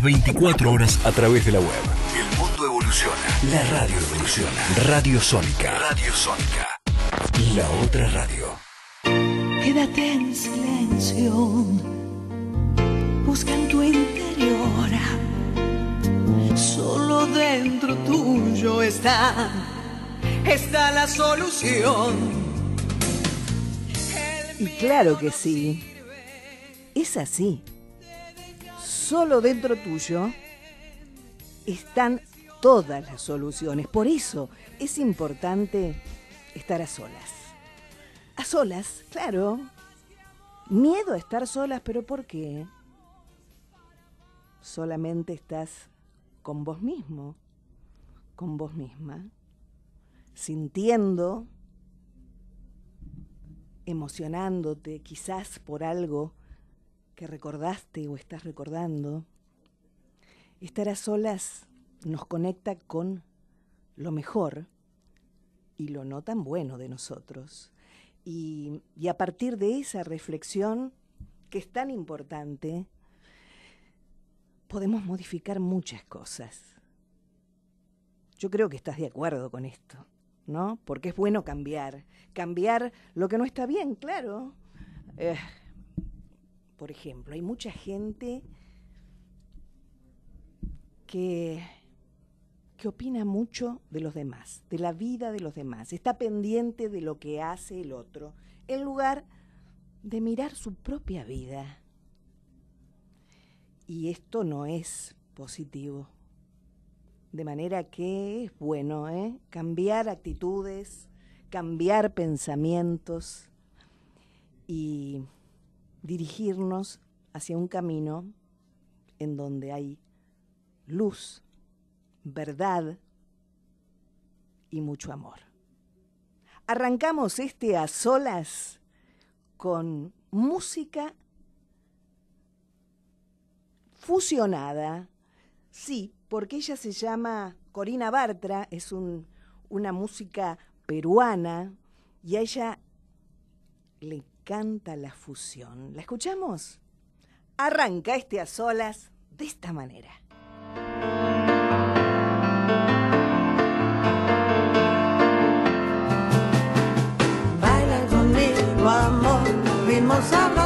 24 horas a través de la web. El mundo evoluciona. La radio evoluciona. Radio Sónica. Radio Sónica. La otra radio. Quédate en silencio. Busca en tu interior. Solo dentro tuyo está. Está la solución. Y claro que sí. Es así solo dentro tuyo están todas las soluciones. Por eso es importante estar a solas. A solas, claro. Miedo a estar solas, pero ¿por qué? Solamente estás con vos mismo, con vos misma, sintiendo, emocionándote quizás por algo que recordaste o estás recordando, estar a solas nos conecta con lo mejor y lo no tan bueno de nosotros. Y, a partir de esa reflexión, que es tan importante, podemos modificar muchas cosas. Yo creo que estás de acuerdo con esto, ¿no? Porque es bueno cambiar. Cambiar lo que no está bien, claro. Eh, por ejemplo. Hay mucha gente que, que opina mucho de los demás, de la vida de los demás, está pendiente de lo que hace el otro, en lugar de mirar su propia vida. Y esto no es positivo. De manera que es bueno ¿eh? cambiar actitudes, cambiar pensamientos y dirigirnos hacia un camino en donde hay luz, verdad y mucho amor. Arrancamos este a solas con música fusionada, sí, porque ella se llama Corina Bartra, es una música peruana y a ella le canta la fusión. ¿La escuchamos? Arranca este a solas de esta manera. Baila conmigo, amor, vimos a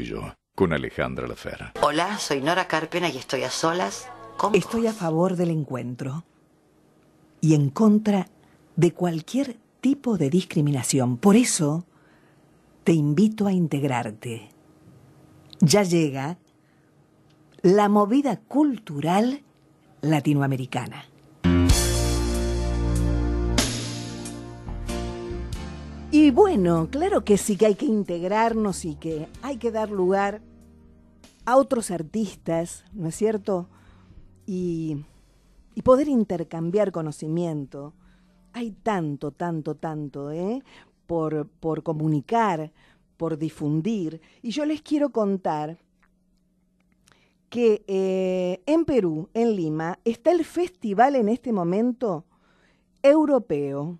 yo, con Alejandra Lafera. Hola, soy Nora Carpena y estoy a solas con Estoy a favor del encuentro y en contra de cualquier tipo de discriminación. Por eso te invito a integrarte. Ya llega la movida cultural latinoamericana. Y bueno, claro que sí que hay que integrarnos y que hay que dar lugar a otros artistas, ¿no es cierto? Y, poder intercambiar conocimiento. Hay tanto, tanto, tanto, ¿eh? Por, comunicar, por difundir. Y yo les quiero contar que eh, en Perú, en Lima, está el festival en este momento europeo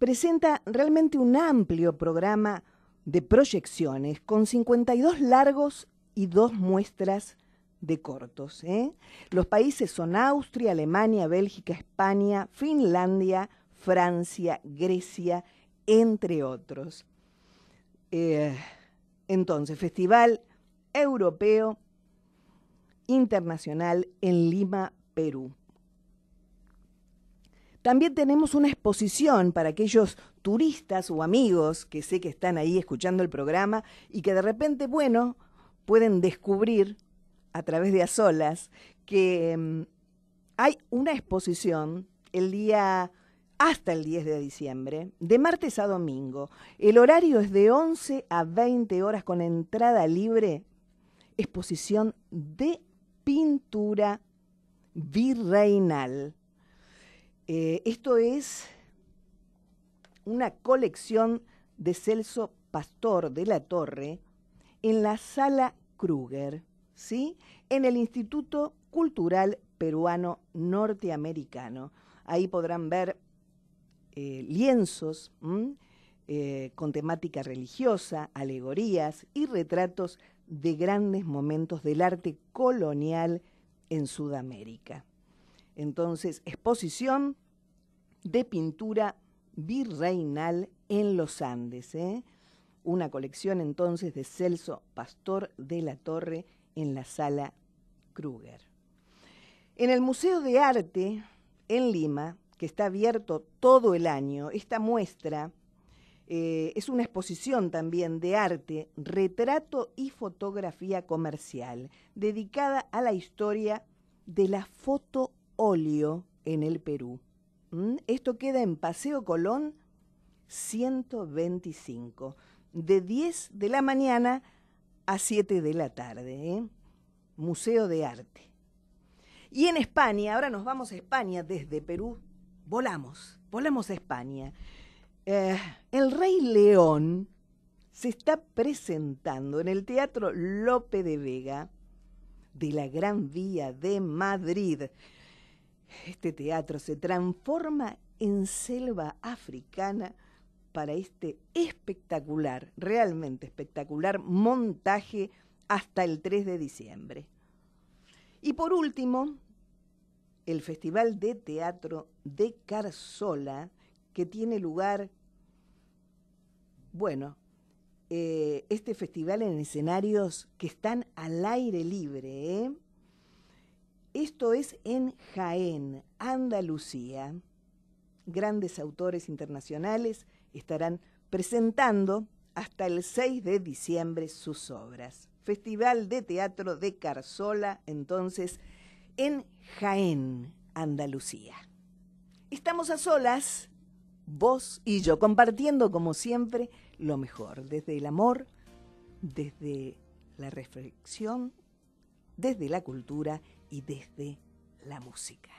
presenta realmente un amplio programa de proyecciones con 52 largos y dos muestras de cortos. ¿eh? Los países son Austria, Alemania, Bélgica, España, Finlandia, Francia, Grecia, entre otros. Eh, entonces, Festival Europeo Internacional en Lima, Perú. También tenemos una exposición para aquellos turistas o amigos que sé que están ahí escuchando el programa y que de repente, bueno, pueden descubrir a través de Azolas que mm, hay una exposición el día hasta el 10 de diciembre, de martes a domingo. El horario es de 11 a 20 horas con entrada libre. Exposición de pintura virreinal eh, esto es una colección de Celso Pastor de la Torre en la sala Kruger, En el Instituto Cultural Peruano Norteamericano. Ahí podrán ver eh, lienzos eh, con temática religiosa, alegorías y retratos de grandes momentos del arte colonial en Sudamérica. Entonces, exposición de pintura virreinal en los Andes. ¿eh? Una colección entonces de Celso Pastor de la Torre en la sala Kruger. En el Museo de Arte en Lima, que está abierto todo el año, esta muestra eh, es una exposición también de arte, retrato y fotografía comercial, dedicada a la historia de la foto en el Perú. ¿Mm? Esto queda en Paseo Colón 125, de 10 de la mañana a 7 de la tarde. ¿eh? Museo de Arte. Y en España, ahora nos vamos a España desde Perú, volamos, volamos a España. Eh, el Rey León se está presentando en el Teatro Lope de Vega de la Gran Vía de Madrid. Este teatro se transforma en selva africana para este espectacular, realmente espectacular montaje hasta el 3 de diciembre. Y por último, el Festival de Teatro de Carzola, que tiene lugar, bueno, eh, este festival en escenarios que están al aire libre, ¿eh? Esto es en Jaén, Andalucía. Grandes autores internacionales estarán presentando hasta el 6 de diciembre sus obras. Festival de Teatro de Carzola, entonces, en Jaén, Andalucía. Estamos a solas, vos y yo, compartiendo como siempre lo mejor, desde el amor, desde la reflexión, desde la cultura y desde la música.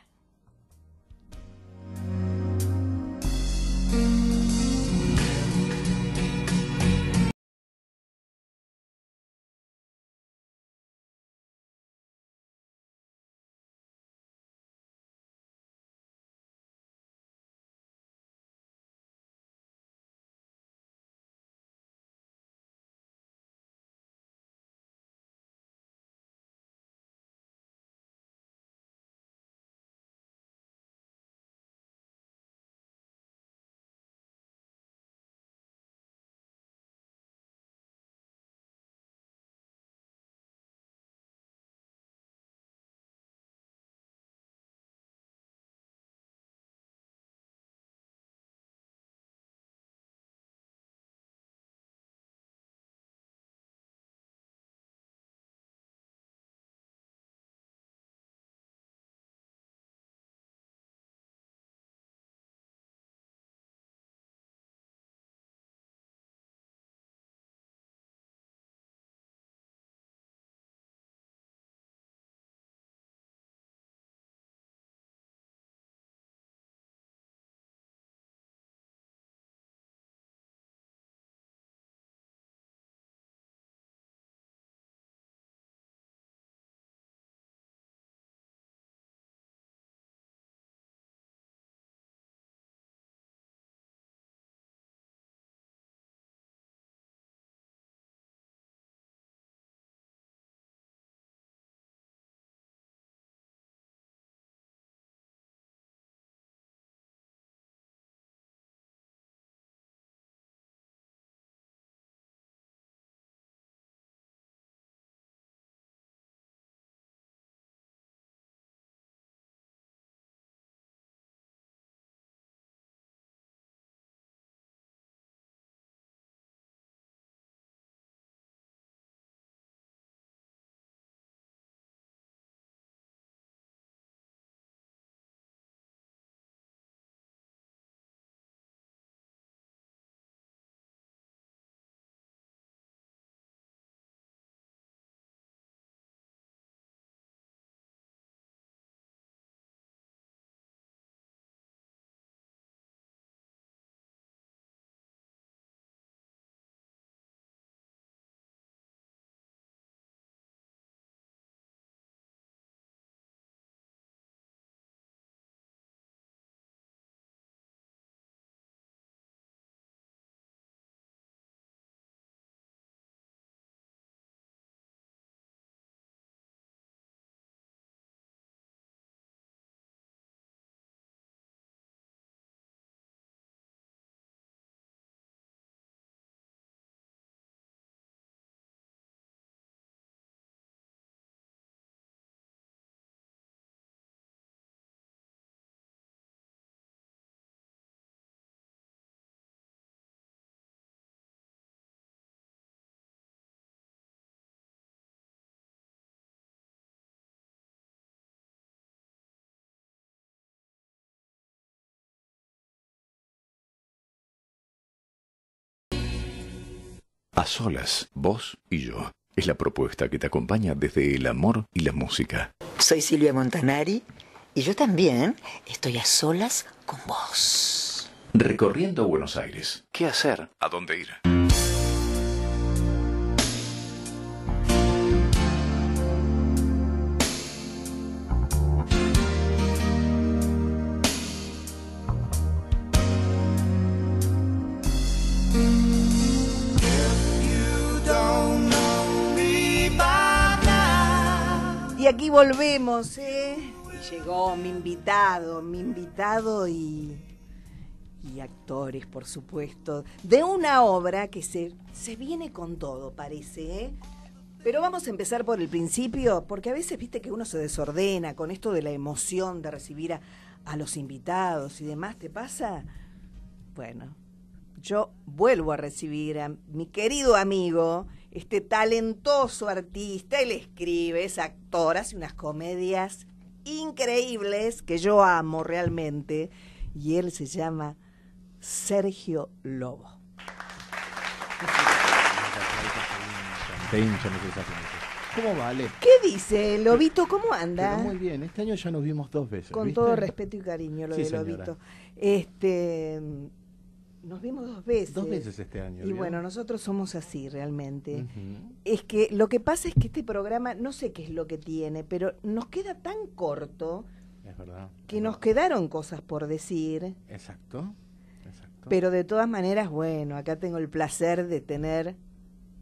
a solas, vos y yo. Es la propuesta que te acompaña desde el amor y la música. Soy Silvia Montanari y yo también estoy a solas con vos. Recorriendo Buenos Aires. ¿Qué hacer? ¿A dónde ir? aquí volvemos, ¿eh? Y llegó mi invitado, mi invitado y, y actores, por supuesto, de una obra que se, se viene con todo, parece, ¿eh? Pero vamos a empezar por el principio, porque a veces viste que uno se desordena con esto de la emoción de recibir a los invitados y demás. ¿Te pasa? Bueno, yo vuelvo a recibir a mi querido amigo este talentoso artista, él escribe, es actor, hace unas comedias increíbles que yo amo realmente, y él se llama Sergio Lobo. ¿Cómo vale? ¿Qué dice Lobito? ¿Cómo anda? muy bien, este año ya nos vimos dos veces. Con todo respeto y cariño lo de Lobito. Este nos vimos dos veces. Dos veces este año. Y bueno, nosotros somos así realmente. Es que lo que pasa es que este programa, no sé qué es lo que tiene, pero nos queda tan corto que nos quedaron cosas por decir. Exacto, exacto. Pero de todas maneras, bueno, acá tengo el placer de tener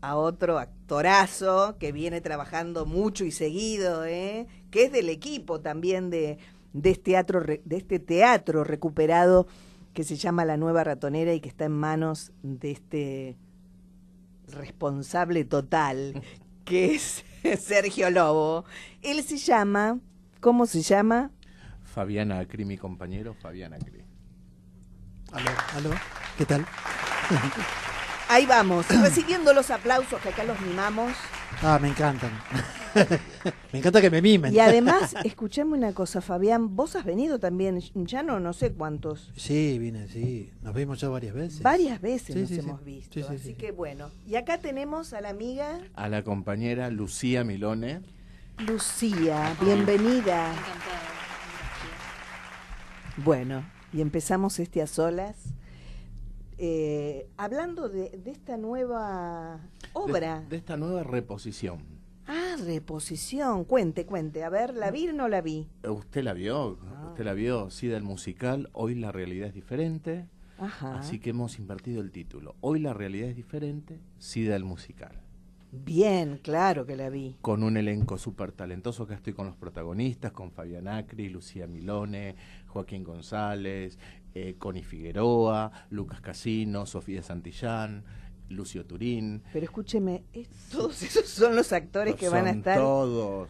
a otro actorazo que viene trabajando mucho y seguido, ¿eh? que es del equipo también de, de, este teatro, de este teatro recuperado que se llama La Nueva Ratonera y que está en manos de este responsable total, que es Sergio Lobo. Él se llama, ¿cómo se llama? Fabiana Acri, mi compañero Fabiana Acri. Aló, aló, ¿qué tal? Ahí vamos, recibiendo los aplausos que acá los mimamos. Ah, me encantan. me encanta que me mimen. Y además, escuchame una cosa, Fabián, vos has venido también, ya no, no sé cuántos. Sí, vine, sí. Nos vimos ya varias veces. Varias veces nos hemos visto. así que bueno. Y acá tenemos a la amiga. A la compañera Lucía Milone. Lucía, bienvenida. Bueno, y empezamos este a solas. Eh, hablando de esta nueva obra. De, esta nueva reposición. Ah, reposición. Cuente, cuente. A ver, ¿la vi o no la vi? Eh, usted la vio, ah. usted la vio. Sí, del musical. Hoy la realidad es diferente. Así que hemos invertido el título. Hoy la realidad es diferente, Sí, del musical. Bien, claro que la vi. Con un elenco súper talentoso, que estoy con los protagonistas, con Fabián Acri, Lucía Milone, Joaquín González, eh, Connie Figueroa, Lucas Casino, Sofía Santillán, Lucio Turín. Pero escúcheme, todos esos son los actores que van a estar. Todos.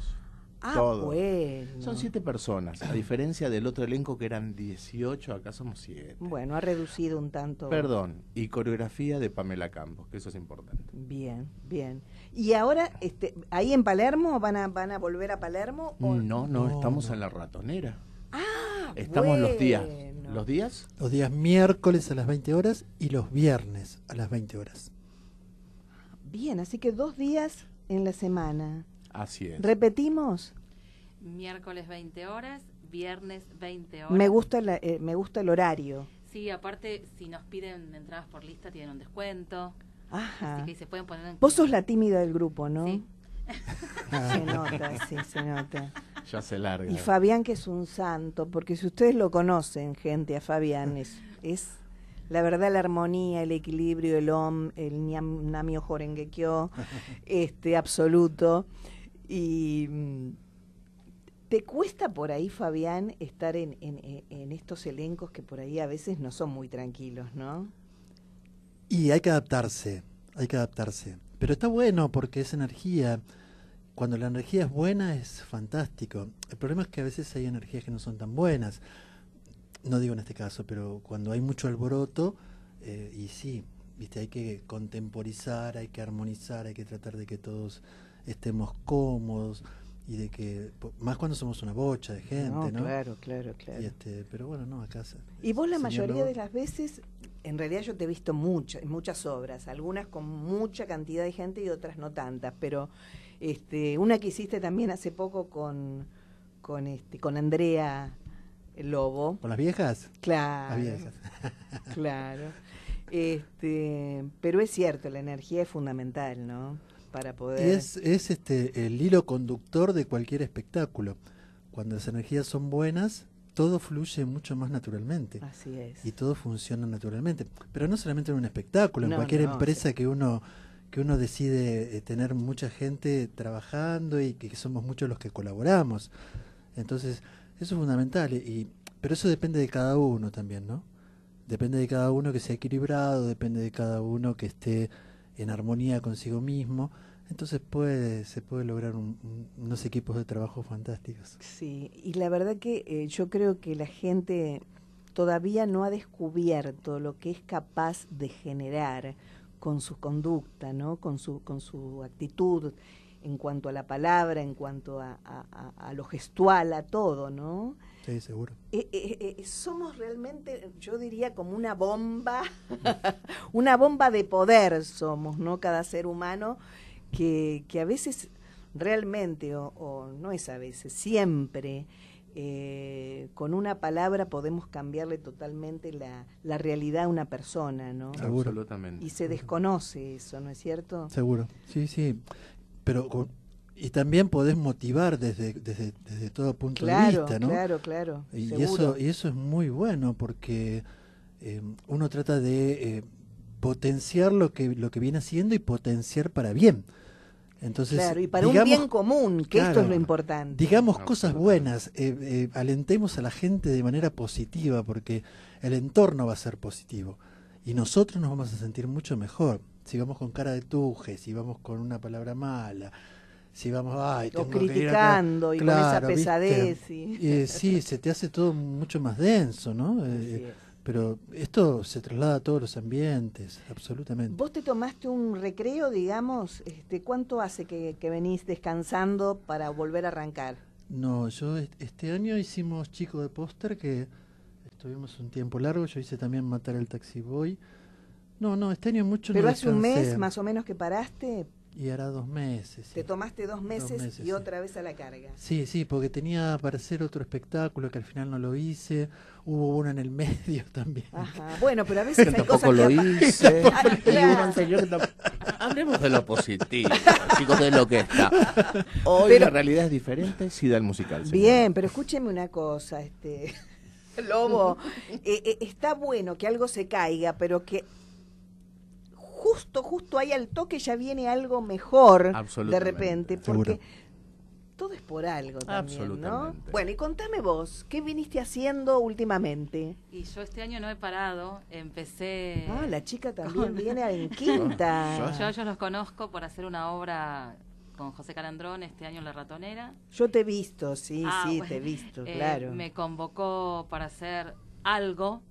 Ah, Bueno. Son siete personas, a diferencia del otro elenco que eran 18, acá somos siete. Bueno, ha reducido un tanto. Perdón, y coreografía de Pamela Campos, que eso es importante. Bien, bien. ¿Y ahora este, ahí en Palermo van a, van a volver a Palermo? No, no, estamos en la ratonera. Ah, estamos los días ¿Los días? Los días miércoles a las 20 horas y los viernes a las 20 horas. Bien, así que dos días en la semana. Así es. ¿Repetimos? Miércoles 20 horas, viernes 20 horas. Me gusta, la, eh, me gusta el horario. Sí, aparte, si nos piden entradas por lista, tienen un descuento. Ajá. Así que se pueden poner Vos sos la tímida del grupo, ¿no? Sí se nota, sí, se nota. Ya se larga. Y Fabián, que es un santo, porque si ustedes lo conocen, gente, a Fabián, es, es la verdad, la armonía, el equilibrio, el om, el ñam, namio este, absoluto. Y. Mm, ¿Te cuesta por ahí, Fabián, estar en, en, estos elencos que por ahí a veces no son muy tranquilos, no? Y hay que adaptarse, hay que adaptarse. Pero está bueno porque esa energía. Cuando la energía es buena es fantástico. El problema es que a veces hay energías que no son tan buenas. No digo en este caso, pero cuando hay mucho alboroto, eh, y sí, viste, hay que contemporizar, hay que armonizar, hay que tratar de que todos estemos cómodos y de que más cuando somos una bocha de gente, ¿no? Claro, claro, claro. Este, pero bueno, no, a casa. y vos la mayoría de las veces en realidad yo te he visto muchas, muchas obras, algunas con mucha cantidad de gente y otras no tantas, pero este, una que hiciste también hace poco con, con, este, con Andrea Lobo. ¿Con las viejas? Claro. claro. Este, pero es cierto, la energía es fundamental, ¿no? Para poder... Es, es este, el hilo conductor de cualquier espectáculo. Cuando las energías son buenas, todo fluye mucho más naturalmente. Así es. Y todo funciona naturalmente. Pero no solamente en un espectáculo, en cualquier empresa que uno que uno decide eh, tener mucha gente trabajando y que, que somos muchos los que colaboramos. Entonces, eso es fundamental. Y, pero eso depende de cada uno también, ¿no? Depende de cada uno que sea equilibrado, depende de cada uno que esté en armonía consigo mismo. Entonces puede, se puede lograr unos equipos de trabajo fantásticos. Sí, y la verdad que eh, yo creo que la gente todavía no ha descubierto lo que es capaz de generar con su conducta, ¿no? con, su, con su actitud en cuanto a la palabra, en cuanto a, lo gestual, a todo, ¿no? Sí, seguro. Eh, eh, somos realmente, yo diría, como una bomba, una bomba de poder somos, ¿no? Cada ser humano que, que a veces realmente, o, no es a veces, siempre, eh, con una palabra podemos cambiarle totalmente la, la realidad a una persona, ¿no? Absolutamente. Y se desconoce eso, ¿no es cierto? Seguro, sí, sí. Pero y también podés motivar desde, desde, todo punto de vista, ¿no? Claro, claro, y, eso, y eso es muy bueno porque eh, uno trata de... Eh, potenciar lo que lo que viene haciendo y potenciar para bien entonces, claro, y para un bien común, que esto es lo importante. Digamos cosas buenas, eh, eh, alentemos a la gente de manera positiva, porque el entorno va a ser positivo y nosotros nos vamos a sentir mucho mejor. Si vamos con cara de tuje, si vamos con una palabra mala, si vamos, ay, tengo o criticando y con esa pesadez. Eh, sí, se te hace todo mucho más denso, ¿no? Eh, pero esto se traslada a todos los ambientes, absolutamente. ¿Vos te tomaste un recreo, digamos? Este, ¿Cuánto hace que, venís descansando para volver a arrancar? No, yo este año hicimos Chico de Póster, que estuvimos un tiempo largo. Yo hice también Matar el Taxi Boy. No, no, este año mucho ¿Pero hace un mes más o menos que paraste? Y hará dos meses. Te tomaste dos meses, y otra vez a la carga. Sí, sí, porque tenía para hacer otro espectáculo que al final no lo hice. Hubo uno en el medio también. Bueno, pero a veces hay tampoco lo hice. Hablemos de lo positivo, chicos, de lo que está. Hoy la realidad es diferente si da musical. Bien, pero escúcheme una cosa, este. Lobo, eh, eh, está bueno que algo se caiga, pero que justo, justo ahí al toque ya viene algo mejor de repente, porque todo es por algo también, ¿no? Bueno, y contame vos, ¿qué viniste haciendo últimamente? Y yo este año no he parado, empecé... Ah, la chica también viene en quinta. yo, yo los conozco por hacer una obra con José Calandrón este año en La Ratonera. Yo te he visto, sí, ah, sí, te he visto, eh, claro. Me convocó para hacer algo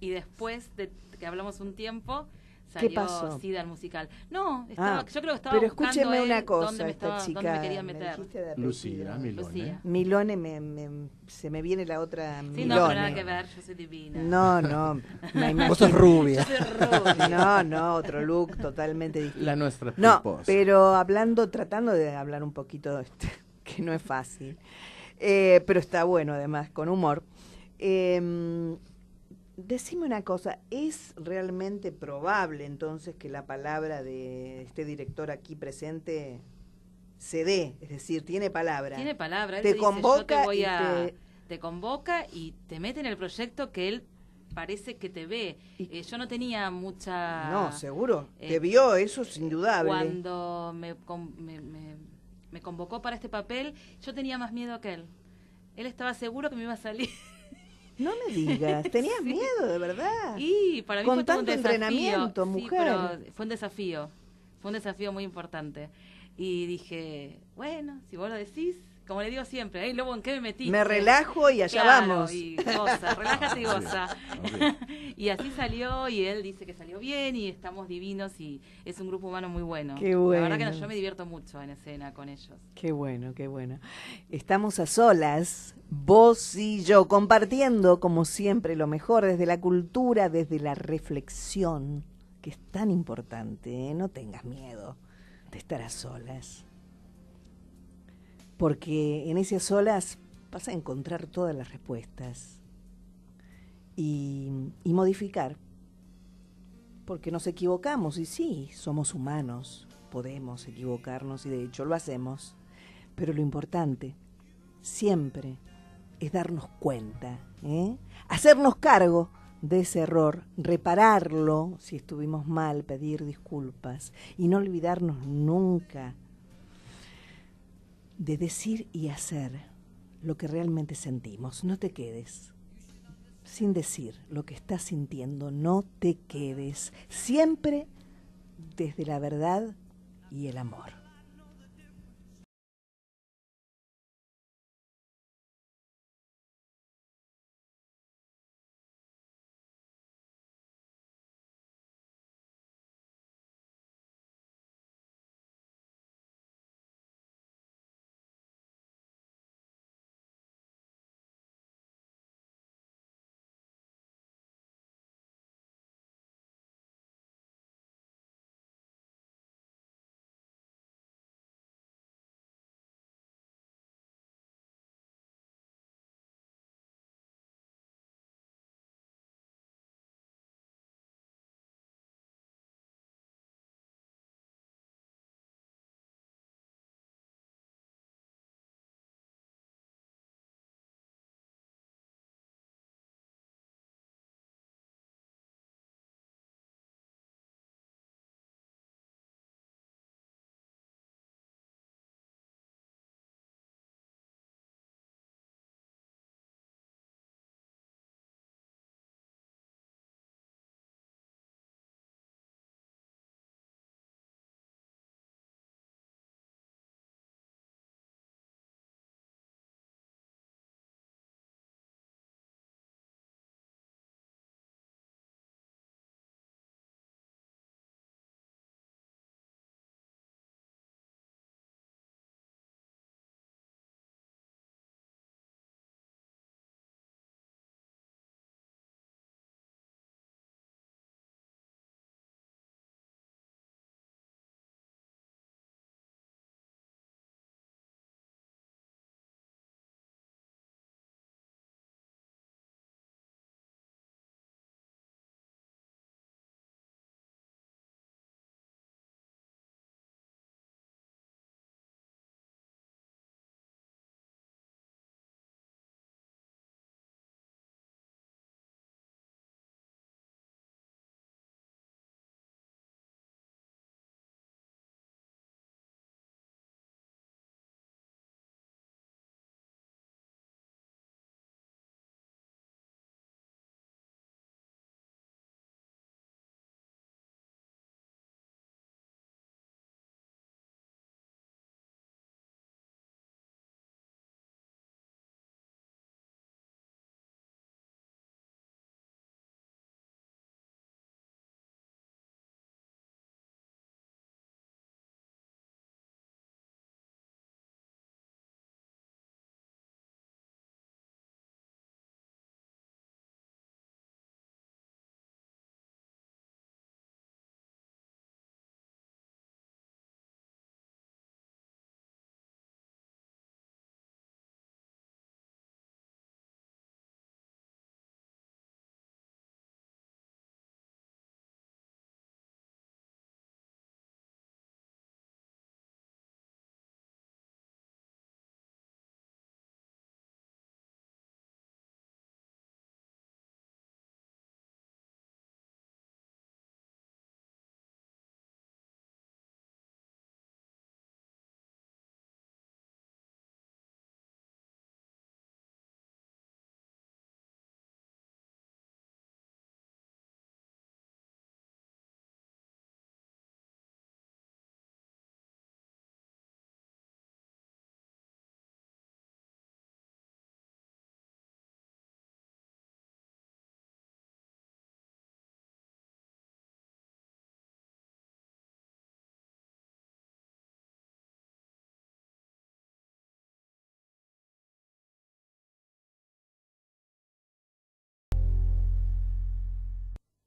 y después de que hablamos un tiempo, ¿Qué pasó? el musical. No, estaba, ah, yo creo que estaba Pero escúcheme una cosa, dónde estaba, esta chica. meter. Lucía, Milone. Lucía. Milone me, se me viene la otra Milone. Sí, no, nada que ver, yo soy divina. No, no. Vos sos rubia. rubia. no, no, otro look totalmente distinto. La nuestra. No, pero hablando, tratando de hablar un poquito, este, que no es fácil. Eh, pero está bueno, además, con humor. Eh, Decime una cosa, ¿es realmente probable entonces que la palabra de este director aquí presente se dé? Es decir, tiene palabra. Tiene palabra, él te, convoca te, y te... convoca y te mete en el proyecto que él parece que te ve. Eh, yo no tenía mucha... No, seguro, eh, te vio, eso es eh, indudable. Cuando me, me convocó para este papel, yo tenía más miedo que él. Él estaba seguro que me iba a salir. No me digas, tenías miedo, de verdad. Y para mí Con tanto un entrenamiento, mujer. fue un desafío, fue un desafío muy importante. Y dije, bueno, si vos lo decís, como le digo siempre, ¿eh, Lobo, ¿en qué me metí? Me relajo y allá vamos. Y relájate y goza. y así salió y él dice que salió bien y estamos divinos y es un grupo humano muy bueno. Qué bueno. La verdad que yo me divierto mucho en escena con ellos. Qué bueno, qué bueno. Estamos a solas, vos y yo, compartiendo como siempre lo mejor desde la cultura, desde la reflexión, que es tan importante. ¿eh? No tengas miedo de estar a solas porque en esas olas vas a encontrar todas las respuestas y, modificar, porque nos equivocamos y sí, somos humanos, podemos equivocarnos y de hecho lo hacemos, pero lo importante siempre es darnos cuenta, ¿eh? hacernos cargo de ese error, repararlo si estuvimos mal, pedir disculpas y no olvidarnos nunca de decir y hacer lo que realmente sentimos. No te quedes sin decir lo que estás sintiendo. No te quedes. Siempre desde la verdad y el amor.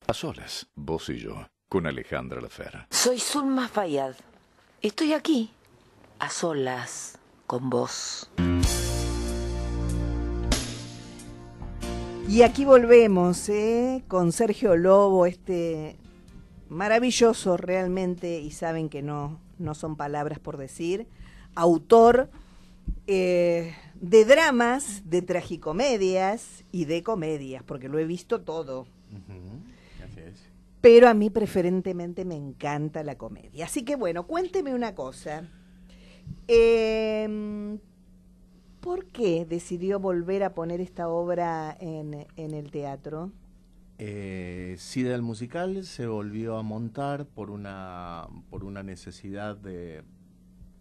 A solas, vos y yo, con Alejandra Lafera. Soy Zulma Fayad. Estoy aquí, a solas, con vos. Y aquí volvemos, ¿eh? con Sergio Lobo, este maravilloso realmente, y saben que no, no son palabras por decir, autor eh, de dramas, de tragicomedias y de comedias, porque lo he visto todo pero a mí preferentemente me encanta la comedia. Así que bueno, cuénteme una cosa. Em, ¿Por qué decidió volver a poner esta obra en, el teatro? Eh, sí, del musical se volvió a montar por una, por una necesidad de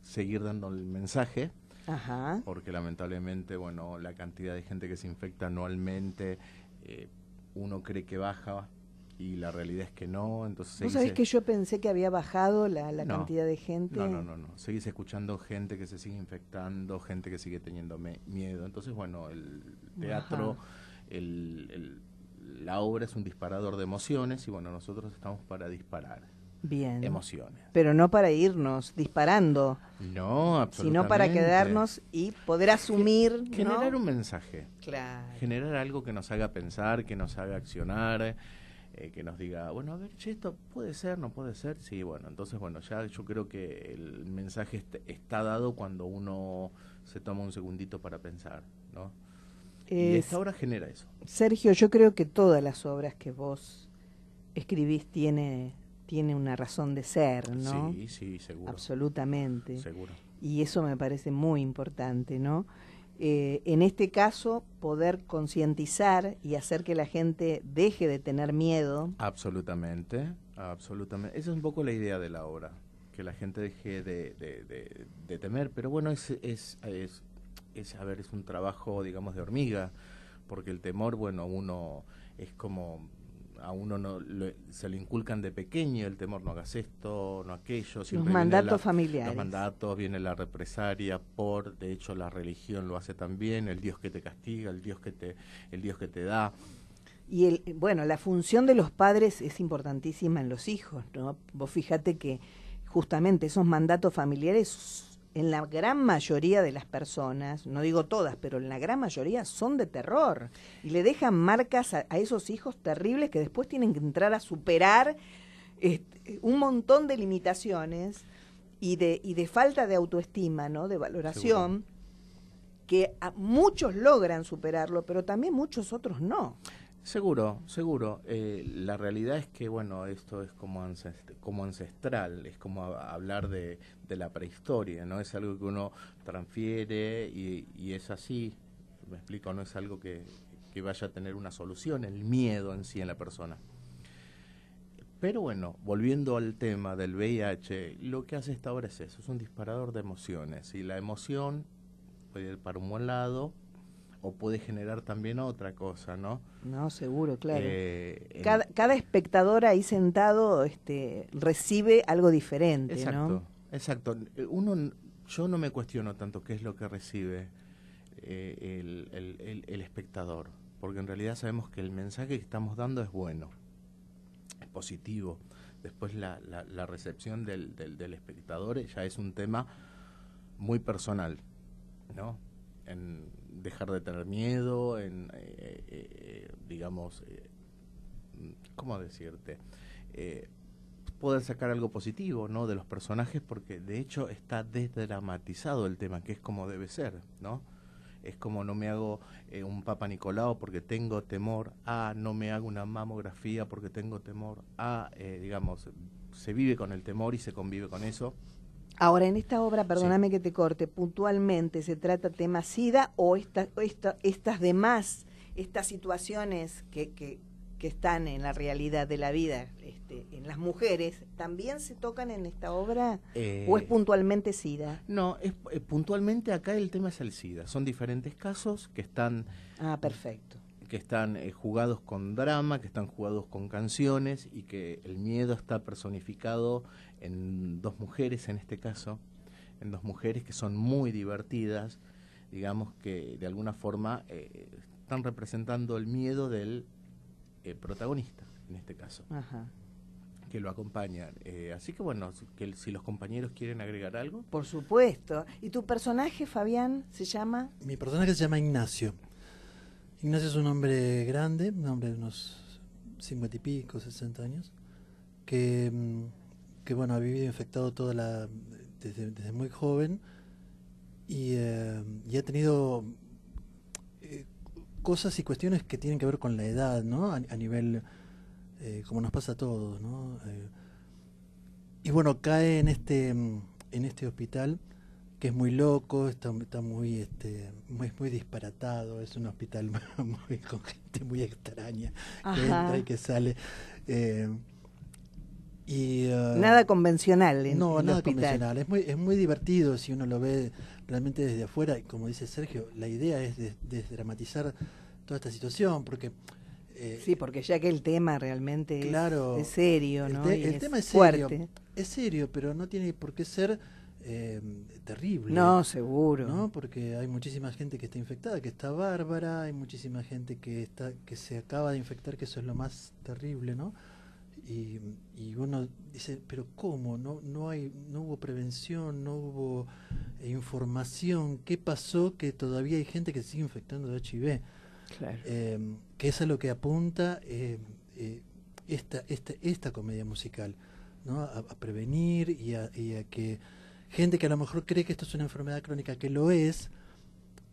seguir dando el mensaje. Porque lamentablemente, bueno, la cantidad de gente que se infecta anualmente, eh, uno cree que baja, y la realidad es que no. Entonces sabes e- que yo pensé que había bajado la, cantidad de gente? No, no, no, no. Seguís escuchando gente que se sigue infectando, gente que sigue teniendo miedo. Entonces, bueno, el teatro, el, el, la obra es un disparador de emociones y bueno, nosotros estamos para disparar. Bien. Emociones. Pero no para irnos disparando. No, absolutamente. Sino para quedarnos y poder asumir. Generar un mensaje. Claro. Generar algo que nos haga pensar, que nos haga accionar eh, que nos diga, bueno, a ver, si esto puede ser, no puede ser. Sí, bueno, entonces, bueno, ya yo creo que el mensaje está dado cuando uno se toma un segundito para pensar, ¿no? y esta obra genera eso. Sergio, yo creo que todas las obras que vos escribís tiene, tiene una razón de ser, ¿no? Sí, sí, seguro. Absolutamente. Seguro. Y eso me parece muy importante, ¿no? Eh, en este caso, poder concientizar y hacer que la gente deje de tener miedo. Absolutamente, absolutamente. Esa es un poco la idea de la obra, que la gente deje de, temer. Pero bueno, es, es, es, es, a es un trabajo, digamos, de hormiga, porque el temor, bueno, uno es como a uno no, se le inculcan de pequeño el temor, no hagas esto, no aquello. Siempre los mandatos familiares. Los mandatos, viene la represaria por, de hecho la religión lo hace también, el Dios que te castiga, el Dios que te, el Dios que te da. Y el, bueno, la función de los padres es importantísima en los hijos, ¿no? Vos fíjate que justamente esos mandatos familiares en la gran mayoría de las personas, no digo todas, pero en la gran mayoría son de terror y le dejan marcas a, esos hijos terribles que después tienen que entrar a superar este, un montón de limitaciones y de, falta de autoestima, ¿no? de valoración, que muchos logran superarlo, pero también muchos otros no. Seguro, seguro. Eh, la realidad es que, bueno, esto es como, ancestral, es como hablar de, la prehistoria, ¿no? Es algo que uno transfiere y, es así, me explico, no es algo que, que, vaya a tener una solución, el miedo en sí en la persona. Pero bueno, volviendo al tema del VIH, lo que hace esta obra es eso, es un disparador de emociones y la emoción puede ir para un lado o puede generar también otra cosa, ¿no? No, seguro, claro. Eh, cada, espectador ahí sentado este, recibe algo diferente, ¿no? Exacto, Uno, yo no me cuestiono tanto qué es lo que recibe eh, el, espectador, porque en realidad sabemos que el mensaje que estamos dando es bueno, es positivo. Después la, recepción del, espectador ya es un tema muy personal, ¿no? En, dejar de tener miedo, en, eh, eh, eh, digamos, mm, ¿cómo decirte? poder sacar algo positivo, ¿no? De los personajes, porque de hecho está desdramatizado el tema, que es como debe ser, ¿no? es como no me hago un Papa Nicolau porque tengo temor a, no me hago una mamografía porque tengo temor a, digamos, se vive con el temor y se convive con eso. Ahora, en esta obra, perdóname que te corte, puntualmente se trata tema SIDA o esta, estas demás, estas situaciones que, están en la realidad de la vida este, en las mujeres, ¿también se tocan en esta obra o es eh, puntualmente SIDA? No, es, eh, puntualmente acá el tema es el SIDA. Son diferentes casos que están... Ah, perfecto que están eh, jugados con drama, que están jugados con canciones y que el miedo está personificado en dos mujeres en este caso, en dos mujeres que son muy divertidas, digamos que de alguna forma eh, están representando el miedo del eh, protagonista en este caso. que lo acompañan. así que bueno, que, si los compañeros quieren agregar algo. Por supuesto. ¿Y tu personaje, Fabián, se llama? Mi personaje se llama Ignacio. Ignacio es un hombre grande, un hombre de unos cincuenta y pico, 60 años, que, mm, que, bueno, ha vivido infectado toda la, desde, muy joven y, eh, ha tenido eh, cosas y cuestiones que tienen que ver con la edad, ¿no? A, nivel, eh, como nos pasa a todos, ¿no? y bueno, cae en este, en este hospital es muy loco, está, está muy, este, muy, muy disparatado, es un hospital muy, con gente muy extraña que entra y que sale. Eh, y, ah, nada convencional. no, nada convencional. Es muy, es muy divertido si uno lo ve realmente desde afuera. como dice Sergio, la idea es desdramatizar toda esta situación, porque... Eh, sí, porque ya que el tema realmente es, serio, ¿no? El, tema es serio. Fuerte. Es serio, pero no tiene por qué ser Em, terrible. No, seguro. ¿no? Porque hay muchísima gente que está infectada, que está bárbara, hay muchísima gente que, está, que se acaba de infectar, que eso es lo más terrible, ¿no? Y, uno dice, pero ¿cómo? No, no, hay, no hubo prevención, no hubo eh, información. ¿Qué pasó que todavía hay gente que sigue infectando de HIV? Claro. Em, que es a lo que apunta em, eh, esta, esta, comedia musical, ¿no? A, prevenir y a que gente que a lo mejor cree que esto es una enfermedad crónica, que lo es,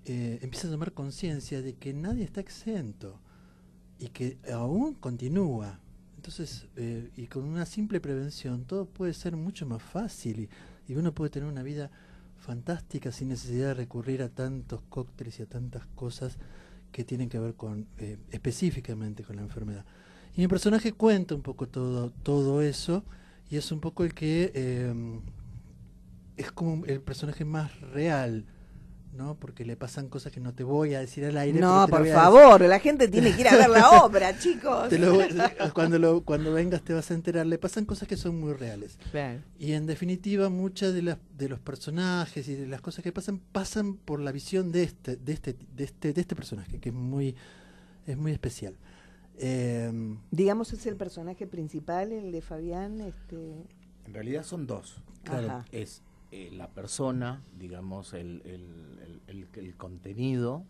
eh, empieza a tomar conciencia de que nadie está exento y que aún continúa. Entonces, eh, y con una simple prevención, todo puede ser mucho más fácil y, uno puede tener una vida fantástica sin necesidad de recurrir a tantos cócteles y a tantas cosas que tienen que ver con eh, específicamente con la enfermedad. Y mi personaje cuenta un poco todo, todo eso y es un poco el que em, es como el personaje más real. ¿no? Porque le pasan cosas que no te voy a decir al aire. No, por favor, la gente tiene que ir a ver la obra, chicos. Te lo, cuando, cuando vengas te vas a enterar, le pasan cosas que son muy reales. Y en definitiva, muchas de, las, de los personajes y de las cosas que pasan pasan por la visión de este, de este, de este, de este personaje, que es muy, es muy especial. Em, Digamos, es el personaje principal, el de Fabián. Este... En realidad son dos. Claro. Es eh, la persona, digamos, el, el, contenido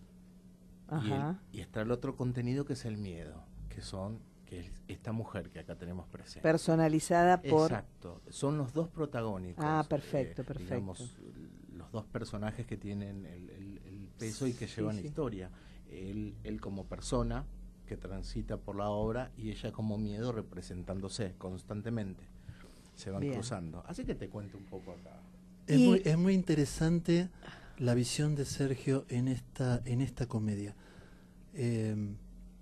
Y, está el otro contenido que es el miedo, que son que es esta mujer que acá tenemos presente. Personalizada por... Exacto, son los dos protagónicos. Ah, perfecto, eh, perfecto. Digamos, los dos personajes que tienen el, peso y que llevan historia. Él, él como persona que transita por la obra y ella como miedo representándose constantemente. Se van cruzando. Así que te cuento un poco acá. Es, muy, es muy interesante la visión de Sergio en esta, en esta comedia. Em,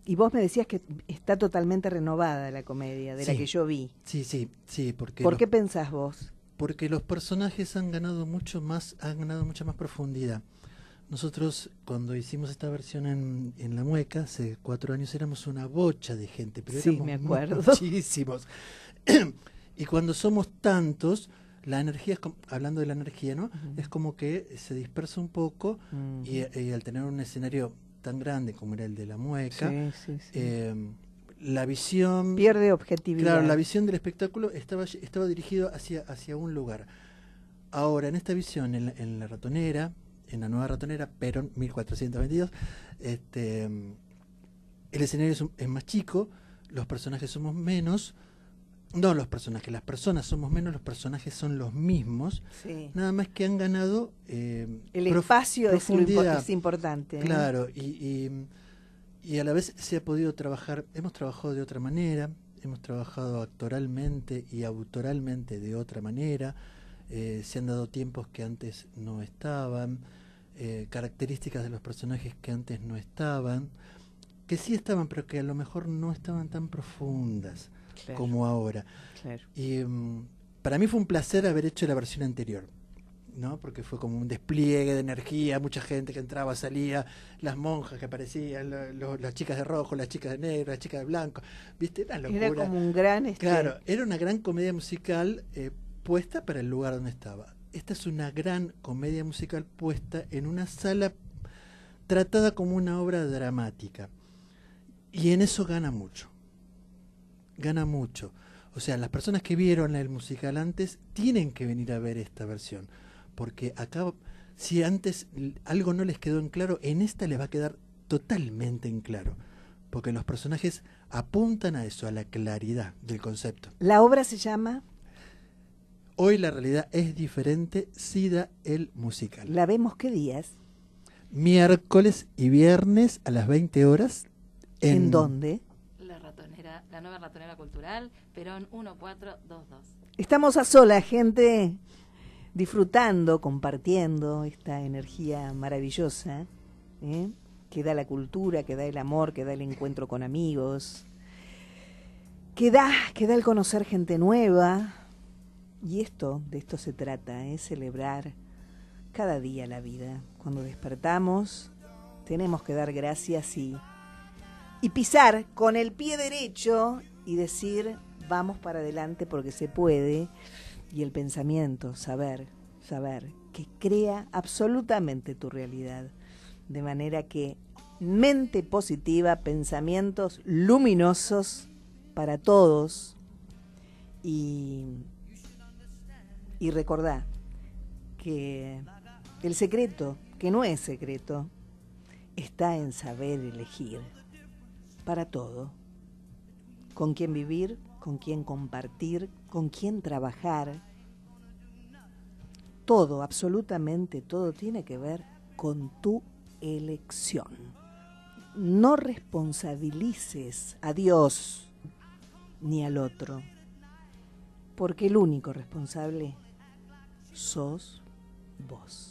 y vos me decías que está totalmente renovada la comedia de la que yo vi. Sí, sí, sí. Porque ¿Por qué pensás vos? Porque los personajes han ganado mucho más, han ganado mucha más profundidad. Nosotros cuando hicimos esta versión en, en La Mueca, hace cuatro años éramos una bocha de gente, pero éramos me acuerdo. muchísimos. y cuando somos tantos, la energía, es hablando de la energía, ¿no? Es como que se dispersa un poco y, eh, al tener un escenario tan grande como era el de la mueca, em, la visión... Pierde objetividad. la visión del espectáculo estaba, estaba dirigido hacia, hacia un lugar. Ahora, en esta visión, en la, ratonera, en la nueva ratonera, pero Perón 1422, este, el escenario es, es más chico, los personajes somos menos, no los personajes, las personas somos menos, los personajes son los mismos, nada más que han ganado... Eh, el espacio es, es, importante. ¿eh? Claro, y, y, y, a la vez se ha podido trabajar, hemos trabajado de otra manera, hemos trabajado actoralmente y autoralmente de otra manera, eh, se han dado tiempos que antes no estaban, eh, características de los personajes que antes no estaban, que sí estaban, pero que a lo mejor no estaban tan profundas como ahora. Y mm, para mí fue un placer haber hecho la versión anterior. ¿no? porque fue como un despliegue de energía, mucha gente que entraba, salía, las monjas que aparecían, las chicas de rojo, las chicas de negro, las chicas de blanco, ¿viste? Era, locura. como un gran... Este, claro, era una gran comedia musical eh, puesta para el lugar donde estaba. Esta es una gran comedia musical puesta en una sala tratada como una obra dramática. Y en eso gana mucho gana mucho. O sea, las personas que vieron el musical antes tienen que venir a ver esta versión, porque acá, si antes algo no les quedó en claro, en esta les va a quedar totalmente en claro, porque los personajes apuntan a eso, a la claridad del concepto. La obra se llama... Hoy la realidad es diferente, Sida el musical. ¿La vemos qué días? Miércoles y viernes a las 20 horas. ¿En, ¿En dónde? la nueva ratonera cultural, Perón 1422. Estamos a solas, gente, disfrutando, compartiendo esta energía maravillosa ¿eh? que da la cultura, que da el amor, que da el encuentro con amigos, que da, que da el conocer gente nueva. Y esto, de esto se trata, es celebrar cada día la vida. Cuando despertamos, tenemos que dar gracias y y pisar con el pie derecho y decir, vamos para adelante porque se puede. Y el pensamiento, saber, saber, que crea absolutamente tu realidad. De manera que mente positiva, pensamientos luminosos para todos. Y, y recordá que el secreto, que no es secreto, está en saber elegir para todo. Con quién vivir, con quién compartir, con quién trabajar. Todo, absolutamente todo tiene que ver con tu elección. No responsabilices a Dios ni al otro, porque el único responsable sos vos.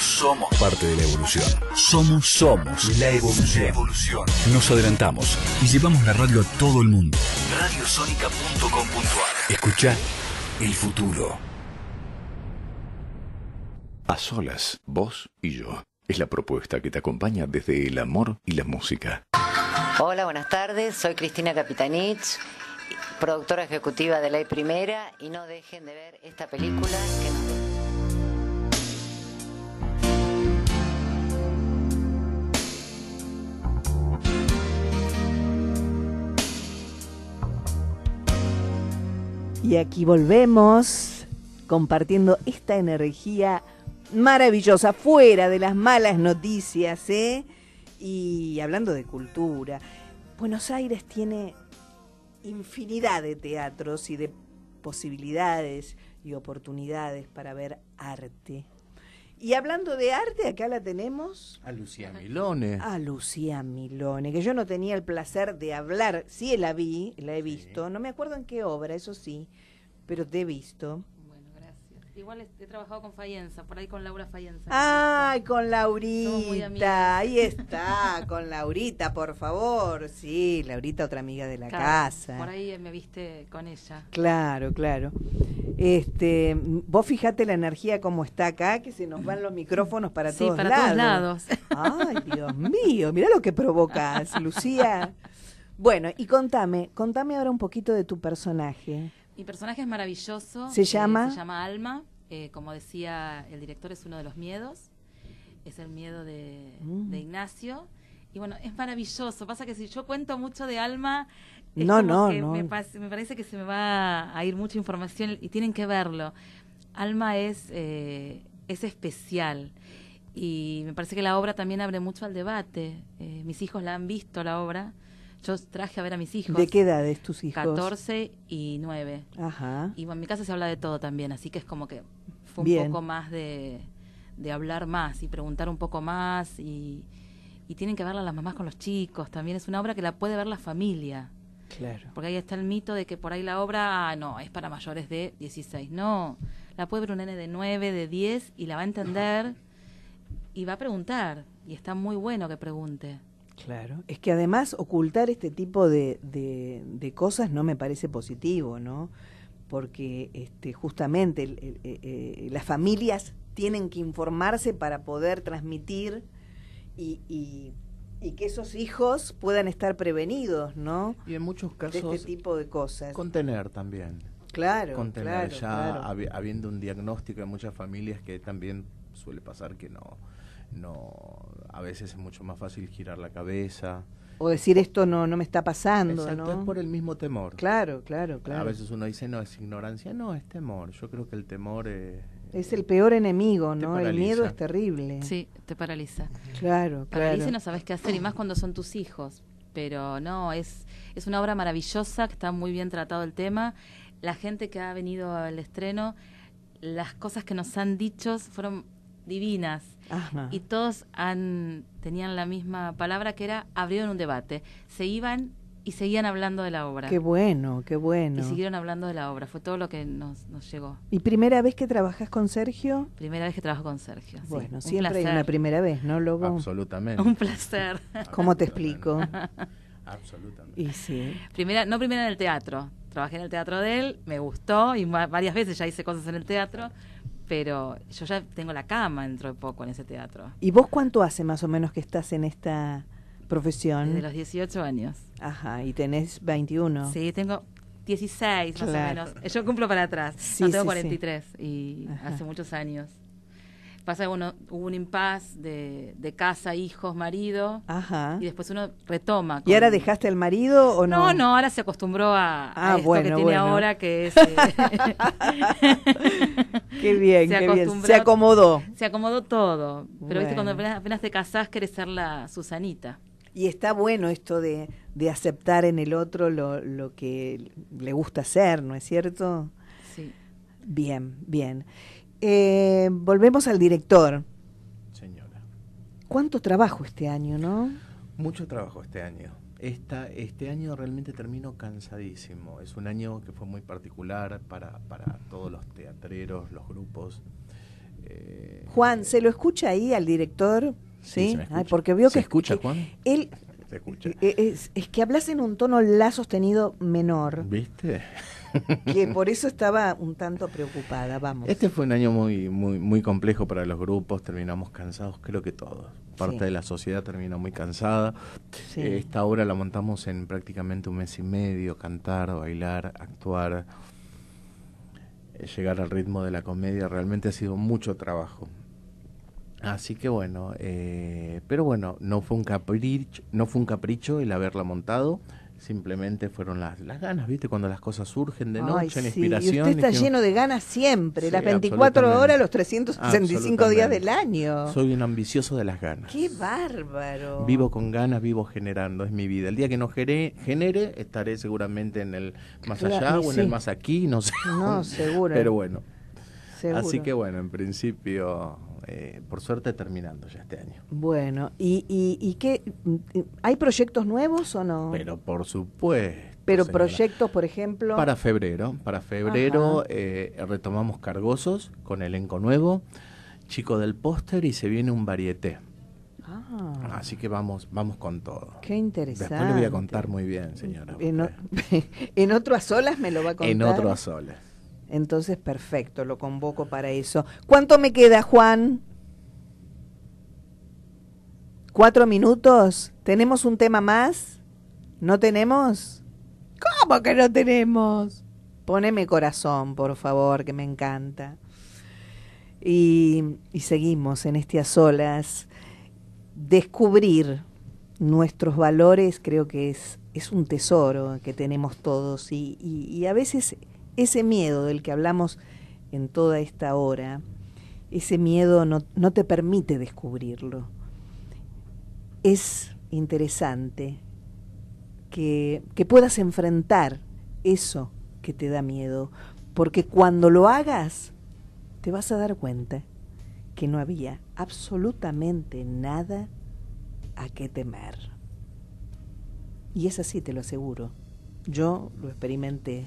somos parte de la evolución. Somos, somos la evolución. Nos adelantamos y llevamos la radio a todo el mundo. radiosónica.com.ar Escucha el futuro. A solas, vos y yo. Es la propuesta que te acompaña desde el amor y la música. Hola, buenas tardes. Soy Cristina Capitanich, productora ejecutiva de Ley Primera. Y no dejen de ver esta película que nos Y aquí volvemos compartiendo esta energía maravillosa, fuera de las malas noticias, ¿eh? Y hablando de cultura, Buenos Aires tiene infinidad de teatros y de posibilidades y oportunidades para ver arte, y hablando de arte, acá la tenemos. A Lucía Milone. A Lucía Milone, que yo no tenía el placer de hablar. Sí, la vi, la he visto. No me acuerdo en qué obra, eso sí, pero te he visto. Igual he trabajado con Fayenza, por ahí con Laura Fayenza. Ay, con Laurita, ahí está, con Laurita, por favor. Sí, Laurita, otra amiga de la casa. Por ahí me viste con ella. Claro, claro. Este, vos fijate la energía como está acá, que se nos van los micrófonos para todos lados. para todos lados. Ay, Dios mío, mira lo que provocas, Lucía. Bueno, y contame, contame ahora un poquito de tu personaje. Mi personaje es maravilloso. ¿Se eh, llama? se llama Alma. Eh, como decía el director, es uno de los miedos. Es el miedo mm. de, Ignacio. Y bueno, es maravilloso. Pasa que si yo cuento mucho de Alma, no, no, no. Me, parece que se me va a ir mucha información y tienen que verlo. Alma es, eh, es especial y me parece que la obra también abre mucho al debate. mis hijos la han visto, la obra, yo traje a ver a mis hijos. ¿De qué es tus hijos? 14 y 9. Ajá. Y en mi casa se habla de todo también, así que es como que fue un poco más de, de hablar más y preguntar un poco más y, y tienen que verla las mamás con los chicos. También es una obra que la puede ver la familia. Claro. Porque ahí está el mito de que por ahí la obra, ah, no, es para mayores de 16. No, la puede ver un nene de 9, de 10 y la va a entender y va a preguntar. Y está muy bueno que pregunte. Claro, es que además ocultar este tipo de, cosas no me parece positivo, ¿no? Porque este, justamente eh, eh, las familias tienen que informarse para poder transmitir y, que esos hijos puedan estar prevenidos, ¿no? Y en muchos casos... De este tipo de cosas. Contener también. Claro, contener ya habiendo un diagnóstico en muchas familias que también suele pasar que no no a veces es mucho más fácil girar la cabeza. O decir esto no, no me está pasando, es por el mismo temor. Claro, claro, claro. A veces uno dice, no, es ignorancia, no, es temor. Yo creo que el temor... Eh, es el peor enemigo, ¿no? El miedo es terrible. Sí, te paraliza. Claro, Paraliza y no sabes qué hacer, y más cuando son tus hijos. Pero no, es, es una obra maravillosa, que está muy bien tratado el tema. La gente que ha venido al estreno, las cosas que nos han dicho fueron divinas y todos han, tenían la misma palabra que era abrieron un debate. Se iban y seguían hablando de la obra. Qué bueno, qué bueno. Y siguieron hablando de la obra, fue todo lo que nos, nos llegó. ¿Y primera vez que trabajas con Sergio? Primera vez que trabajo con Sergio. Bueno, siempre es una primera vez, ¿no, Lobo? Absolutamente. Un placer. ¿Cómo te explico? Absolutamente. Y sí. Primera, no primera en el teatro. Trabajé en el teatro de él, me gustó y varias veces ya hice cosas en el teatro pero yo ya tengo la cama dentro de poco en ese teatro. ¿Y vos cuánto hace más o menos que estás en esta profesión? Desde los 18 años. Ajá, y tenés 21. Sí, tengo 16 más o menos. Yo cumplo para atrás. Sí, no tengo 43 y hace muchos años. Pasa uno hubo un impas de, casa, hijos, marido. Y después uno retoma. ¿Y ahora dejaste al marido o no? No, no, ahora se acostumbró a, ah, que tiene ahora, que es. Eh, qué bien, se qué bien. Se acomodó. Se acomodó todo. Pero viste, cuando apenas, te casás, querés ser la Susanita. Y está bueno esto de, de aceptar en el otro lo, lo que le gusta hacer, ¿no es cierto? Sí. Bien, bien. Eh, volvemos al director. Señora. ¿Cuánto trabajo este año, no? Mucho trabajo este año. este año realmente termino cansadísimo. Es un año que fue muy particular para, todos los teatreros, los grupos. Eh, Juan, eh, ¿se lo escucha ahí al director? Sí, porque veo ¿Se que... escucha, Juan? Él, se escucha. Es, es, que hablas en un tono la sostenido menor. ¿Viste? que por eso estaba un tanto preocupada, vamos. Este fue un año muy, muy, muy complejo para los grupos, terminamos cansados, creo que todos. Parte de la sociedad terminó muy cansada. Esta obra la montamos en prácticamente un mes y medio, cantar, bailar, actuar, eh, llegar al ritmo de la comedia, realmente ha sido mucho trabajo. Así que bueno, eh, pero bueno, no fue un capricho, no fue un capricho el haberla montado, simplemente fueron las, las ganas, ¿viste? Cuando las cosas surgen de noche, en inspiración. Y usted está lleno de ganas siempre, las 24 horas, los 365 días del año. Soy un ambicioso de las ganas. ¡Qué bárbaro! Vivo con ganas, vivo generando, es mi vida. El día que no genere, genere estaré seguramente en el más allá o en el más aquí, no sé. No, seguro. Pero bueno. Así que bueno, en principio eh, por suerte terminando ya este año. Bueno, ¿y, y, qué? ¿Hay proyectos nuevos o no? Pero por supuesto. Pero proyectos, por ejemplo. Para febrero, para febrero eh, retomamos Cargosos con elenco nuevo, Chico del Póster y se viene un varieté. Ah. Así que vamos, vamos con todo. Qué interesante. Después lo voy a contar muy bien, señora. En, en otro a solas me lo va a contar. En otro a solas. Entonces, perfecto, lo convoco para eso. ¿Cuánto me queda, Juan? ¿Cuatro minutos? ¿Tenemos un tema más? ¿No tenemos? ¿Cómo que no tenemos? Poneme corazón, por favor, que me encanta. Y, y seguimos en estas olas. Descubrir nuestros valores creo que es, es un tesoro que tenemos todos y, y a veces ese miedo del que hablamos en toda esta hora, ese miedo no, te permite descubrirlo. Es interesante que, que puedas enfrentar eso que te da miedo, porque cuando lo hagas, te vas a dar cuenta que no había absolutamente nada a qué temer. Y es así, te lo aseguro. Yo lo experimenté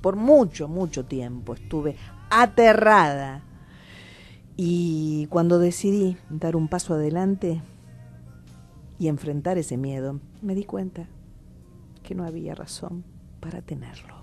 por mucho, mucho tiempo estuve aterrada. Y cuando decidí dar un paso adelante y enfrentar ese miedo, me di cuenta que no había razón para tenerlo.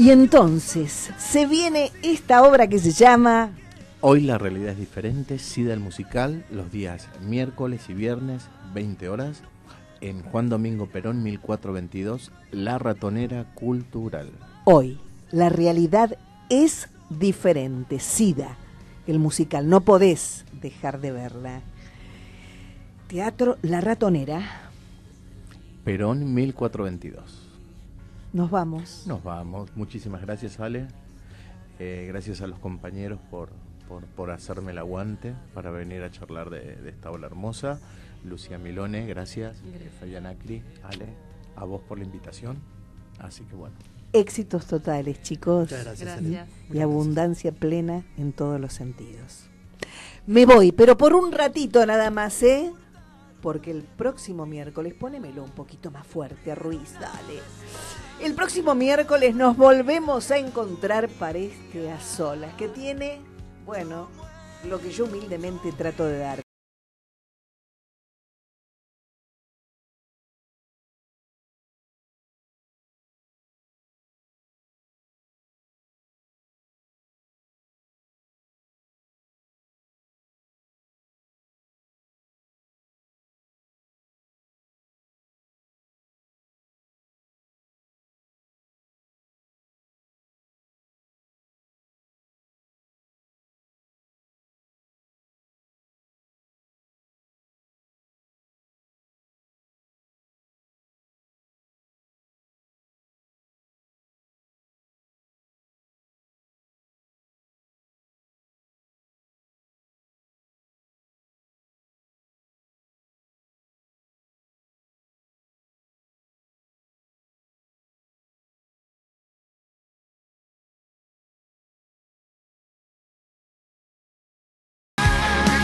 Y entonces se viene esta obra que se llama... Hoy la realidad es diferente, SIDA el musical, los días miércoles y viernes, 20 horas, en Juan Domingo Perón 1422, La Ratonera Cultural. Hoy, la realidad es diferente, SIDA, el musical, no podés dejar de verla. Teatro La Ratonera. Perón 1422. Nos vamos. Nos vamos. Muchísimas gracias, Ale. Eh, gracias a los compañeros por, por, hacerme el aguante para venir a charlar de, esta ola hermosa. Lucía Milone, gracias. gracias. Ale, a vos por la invitación. Así que bueno. Éxitos totales, chicos. gracias. Y abundancia plena en todos los sentidos. Me voy, pero por un ratito nada más, ¿eh? porque el próximo miércoles, ponémelo un poquito más fuerte, Ruiz, dale. El próximo miércoles nos volvemos a encontrar para este a solas, que tiene, bueno, lo que yo humildemente trato de dar.